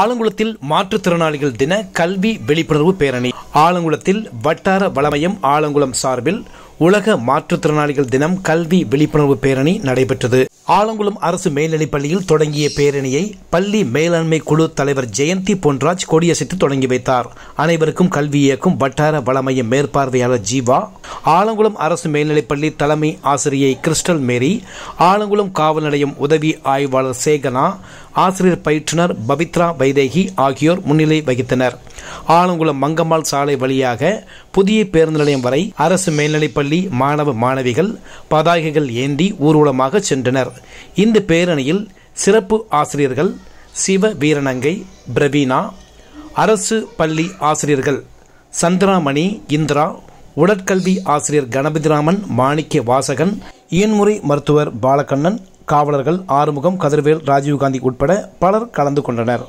ஆலங்குளத்தில் மாற்றுத்திறனாளிகள் தின கல்வி விழிப்புணர்வு பேரணி ஆலங்குளத்தில் வட்டார வளமயம் ஆலங்குளம் சார்பில் உலக மாற்றுத்திறனாளிகள் தினம் கல்வி விழிப்புணர்வு பேரணி நடைபெற்றது ஆலங்குளம் அரசு மேல்நிலைப் பள்ளியில் தொடங்கிய பேரணியை பள்ளி மேலாண்மை குழு தலைவர் ஜெயந்தி பொன்ராஜ் கொடியசைத்து தொடங்கி வைத்தார் அனைவருக்கும் கல்வி இயக்கும் வட்டார வளமைய மேற்பார்வையாளர் ஜீவா ஆலங்குளம் அரசு மேல்நிலைப் பள்ளி தலைமை ஆசிரியை கிறிஸ்டல் மேரி ஆலங்குளம் காவல் நிலையம் உதவி ஆய்வாளர் சேகனா ஆசிரியர் பயிற்றுனர் பவித்ரா வைதேகி ஆகியோர் முன்னிலை வகித்தனர் ஆலங்குளம் மங்கம்மாள் சாலை வழியாக புதிய பேருந்து நிலையம் வரை அரசு மேல்நிலைப் பள்ளி மாணவ மாணவிகள் பதாகைகள் ஏந்தி ஊர்வலமாக சென்றனர் வருகிறார் இந்த பேரணியில் சிறப்பு ஆசிரியர்கள் சிவ வீரணங்கை பிரவீனா அரசு பள்ளி ஆசிரியர்கள் சந்திராமணி இந்திரா உடற்கல்வி ஆசிரியர் கணபதிராமன் மாணிக்க வாசகன் இயன்முறை மருத்துவர் பாலகண்ணன் காவலர்கள் ஆறுமுகம் கதிர்வேல் ராஜீவ்காந்தி உட்பட பலர் கலந்து கொண்டனர்